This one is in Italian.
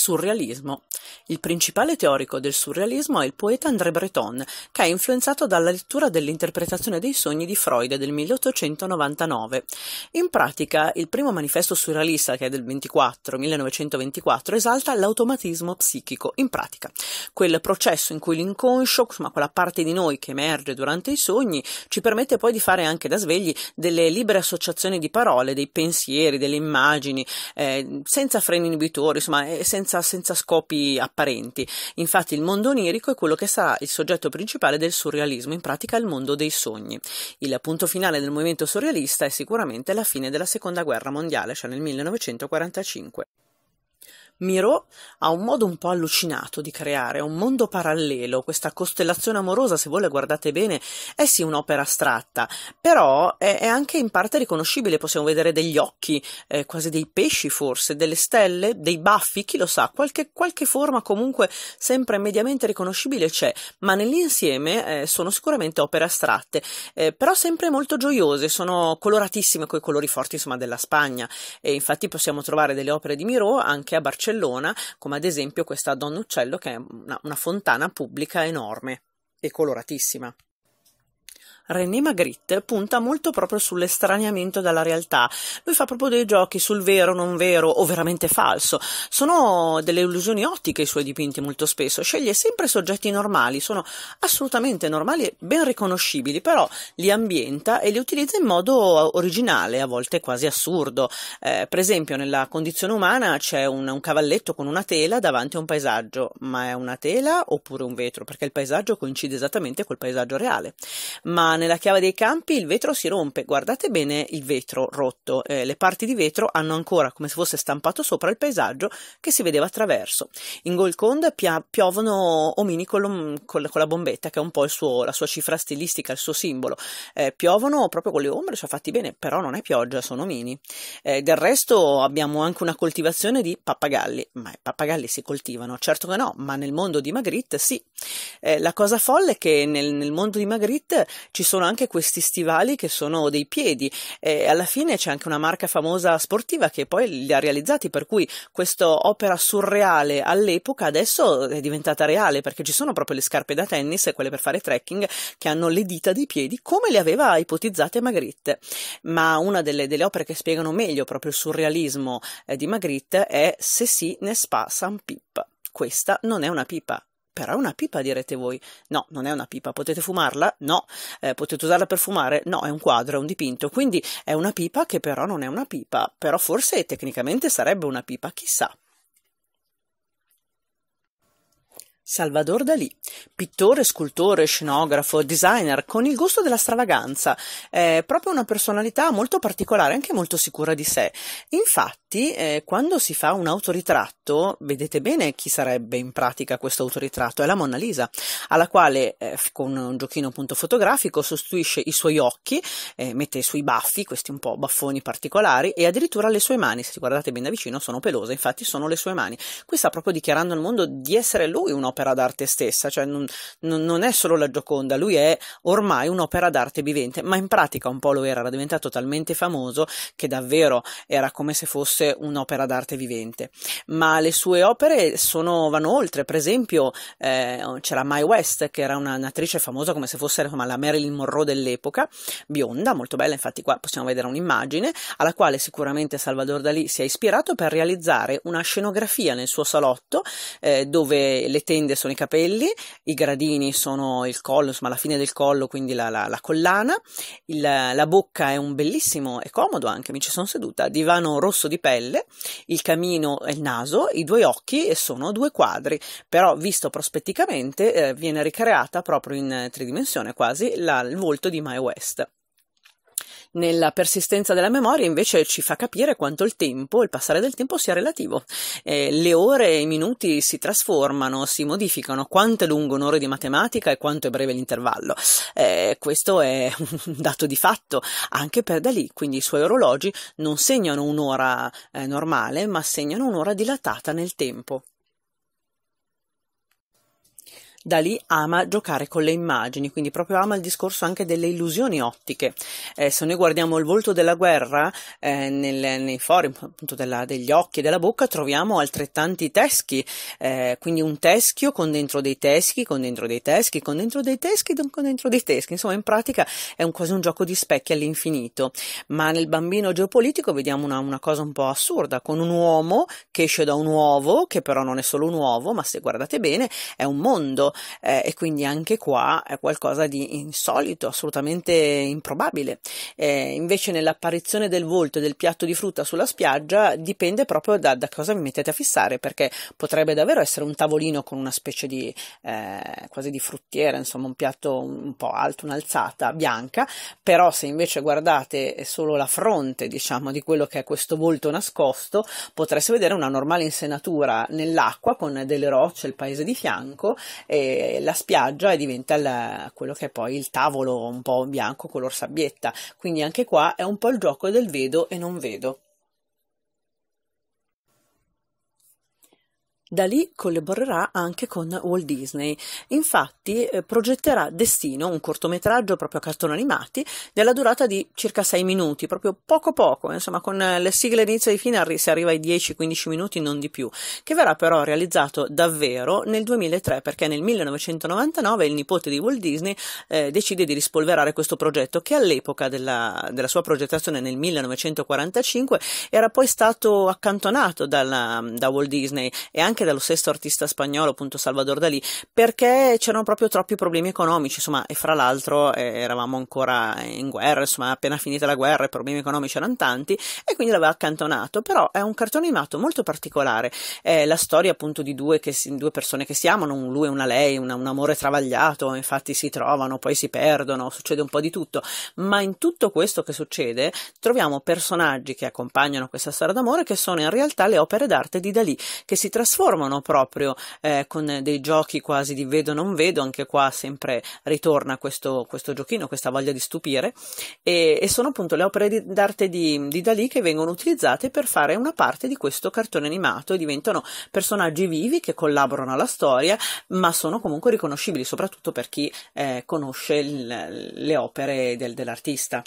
Surrealismo. Il principale teorico del surrealismo è il poeta André Breton, che è influenzato dalla lettura dell'interpretazione dei sogni di Freud del 1899. In pratica, il primo manifesto surrealista, che è del 24, 1924, esalta l'automatismo psichico. In pratica, quel processo in cui l'inconscio, insomma quella parte di noi che emerge durante i sogni, ci permette poi di fare anche da svegli delle libere associazioni di parole, dei pensieri, delle immagini, eh, senza freni inibitori, insomma, eh, senza senza, senza scopi apparenti. Infatti il mondo onirico è quello che sarà il soggetto principale del surrealismo, in pratica il mondo dei sogni. Il punto finale del movimento surrealista è sicuramente la fine della Seconda Guerra Mondiale, cioè nel 1945. Miro ha un modo un po' allucinato di creare un mondo parallelo, questa costellazione amorosa, se voi la guardate bene, è sì un'opera astratta, però è, è anche in parte riconoscibile, possiamo vedere degli occhi, eh, quasi dei pesci forse, delle stelle, dei baffi, chi lo sa, qualche, qualche forma comunque sempre mediamente riconoscibile c'è, ma nell'insieme eh, sono sicuramente opere astratte, eh, però sempre molto gioiose, sono coloratissime con i colori forti insomma della Spagna e infatti possiamo trovare delle opere di Miro anche a Barcellona Barcellona, come ad esempio questa Don Uccello, che è una, una fontana pubblica enorme e coloratissima. René Magritte punta molto proprio sull'estraniamento dalla realtà. Lui fa proprio dei giochi sul vero, non vero o veramente falso. Sono delle illusioni ottiche i suoi dipinti molto spesso. Sceglie sempre soggetti normali, sono assolutamente normali e ben riconoscibili, però li ambienta e li utilizza in modo originale, a volte quasi assurdo. Eh, per esempio, nella condizione umana c'è un, un cavalletto con una tela davanti a un paesaggio, ma è una tela oppure un vetro? Perché il paesaggio coincide esattamente col paesaggio reale. Ma nella chiave dei campi il vetro si rompe, guardate bene il vetro rotto, eh, le parti di vetro hanno ancora come se fosse stampato sopra il paesaggio che si vedeva attraverso. In Golconda pia- piovono omini con, mm, lo, con, la bombetta che è un po' suo, la sua cifra stilistica, il suo simbolo, eh, piovono proprio con le ombre, ci cioè fatti bene, però non è pioggia, sono omini. Eh, del resto abbiamo anche una coltivazione di pappagalli, ma i pappagalli si coltivano? Certo che no, ma nel mondo di Magritte sì. Eh, la cosa folle è che nel, nel mondo di Magritte ci sono anche questi stivali che sono dei piedi e alla fine c'è anche una marca famosa sportiva che poi li ha realizzati, per cui questa opera surreale all'epoca adesso è diventata reale perché ci sono proprio le scarpe da tennis e quelle per fare trekking che hanno le dita dei piedi come le aveva ipotizzate Magritte. Ma una delle, delle opere che spiegano meglio proprio il surrealismo eh, di Magritte è Se si ne spa San Pip. Questa non è una pipa, però è una pipa, direte voi. No, non è una pipa. Potete fumarla? No. Eh, potete usarla per fumare? No, è un quadro, è un dipinto. Quindi è una pipa che però non è una pipa. Però forse tecnicamente sarebbe una pipa, chissà. Salvador Dalì pittore, scultore, scenografo, designer, con il gusto della stravaganza, eh, proprio una personalità molto particolare, anche molto sicura di sé. Infatti, eh, quando si fa un autoritratto, vedete bene chi sarebbe in pratica questo autoritratto, è la Mona Lisa, alla quale eh, con un giochino appunto fotografico sostituisce i suoi occhi, eh, mette i suoi baffi, questi un po' baffoni particolari, e addirittura le sue mani, se ti guardate ben da vicino, sono pelose, infatti sono le sue mani. Qui sta proprio dichiarando al mondo di essere lui un'opera d'arte stessa, cioè non, non è solo la Gioconda, lui è ormai un'opera d'arte vivente, ma in pratica un po' lo era, era diventato talmente famoso che davvero era come se fosse un'opera d'arte vivente. Ma le sue opere sono, vanno oltre, per esempio eh, c'era Mai West, che era una, un'attrice famosa come se fosse insomma, la Marilyn Monroe dell'epoca, bionda, molto bella, infatti qua possiamo vedere un'immagine, alla quale sicuramente Salvador Dalì si è ispirato per realizzare una scenografia nel suo salotto eh, dove le tende sono i capelli i gradini sono il collo, insomma la fine del collo, quindi la, la, la collana, il, la bocca è un bellissimo e comodo anche, mi ci sono seduta, divano rosso di pelle, il camino è il naso, i due occhi sono due quadri, però visto prospetticamente eh, viene ricreata proprio in eh, tridimensione quasi la, il volto di My West nella persistenza della memoria invece ci fa capire quanto il tempo, il passare del tempo sia relativo. Eh, le ore e i minuti si trasformano, si modificano, quanto è lungo un'ora di matematica e quanto è breve l'intervallo. Eh, questo è un dato di fatto anche per Dalì, quindi i suoi orologi non segnano un'ora eh, normale, ma segnano un'ora dilatata nel tempo da lì ama giocare con le immagini, quindi proprio ama il discorso anche delle illusioni ottiche. Eh, se noi guardiamo il volto della guerra eh, nel, nei fori appunto della, degli occhi e della bocca, troviamo altrettanti teschi, eh, quindi un teschio con dentro dei teschi, con dentro dei teschi, con dentro dei teschi, con dentro dei teschi. Insomma, in pratica è un, quasi un gioco di specchi all'infinito. Ma nel bambino geopolitico vediamo una, una cosa un po' assurda, con un uomo che esce da un uovo, che però non è solo un uovo, ma se guardate bene è un mondo eh, e quindi anche qua è qualcosa di insolito, assolutamente improbabile. Eh, invece nell'apparizione del volto e del piatto di frutta sulla spiaggia dipende proprio da, da, cosa vi mettete a fissare, perché potrebbe davvero essere un tavolino con una specie di eh, quasi di fruttiera, insomma un piatto un po' alto, un'alzata bianca, però se invece guardate solo la fronte, diciamo, di quello che è questo volto nascosto, potreste vedere una normale insenatura nell'acqua con delle rocce, il paese di fianco e la spiaggia diventa la, quello che è poi il tavolo un po' bianco color sabbietta. Quindi anche qua è un po' il gioco del vedo e non vedo. Da lì collaborerà anche con Walt Disney. Infatti eh, progetterà Destino, un cortometraggio proprio a cartoni animati, della durata di circa 6 minuti, proprio poco poco, insomma con le sigle inizio e fine arri- si arriva ai 10-15 minuti, non di più, che verrà però realizzato davvero nel 2003 perché nel 1999 il nipote di Walt Disney eh, decide di rispolverare questo progetto che all'epoca della, della, sua progettazione nel 1945 era poi stato accantonato dalla, da Walt Disney e anche anche dallo stesso artista spagnolo, appunto Salvador Dalí, perché c'erano proprio troppi problemi economici, insomma, e fra l'altro eh, eravamo ancora in guerra, insomma, appena finita la guerra i problemi economici erano tanti e quindi l'aveva accantonato, però è un cartone animato molto particolare, è la storia appunto di due, che, due persone che si amano, un lui e una lei, una, un amore travagliato, infatti si trovano, poi si perdono, succede un po' di tutto, ma in tutto questo che succede troviamo personaggi che accompagnano questa storia d'amore che sono in realtà le opere d'arte di Dalí, che si trasformano informano proprio eh, con dei giochi quasi di vedo non vedo, anche qua sempre ritorna questo, questo giochino, questa voglia di stupire, e, e sono appunto le opere d'arte di, di Dalì che vengono utilizzate per fare una parte di questo cartone animato e diventano personaggi vivi che collaborano alla storia, ma sono comunque riconoscibili, soprattutto per chi eh, conosce il, le opere del, dell'artista.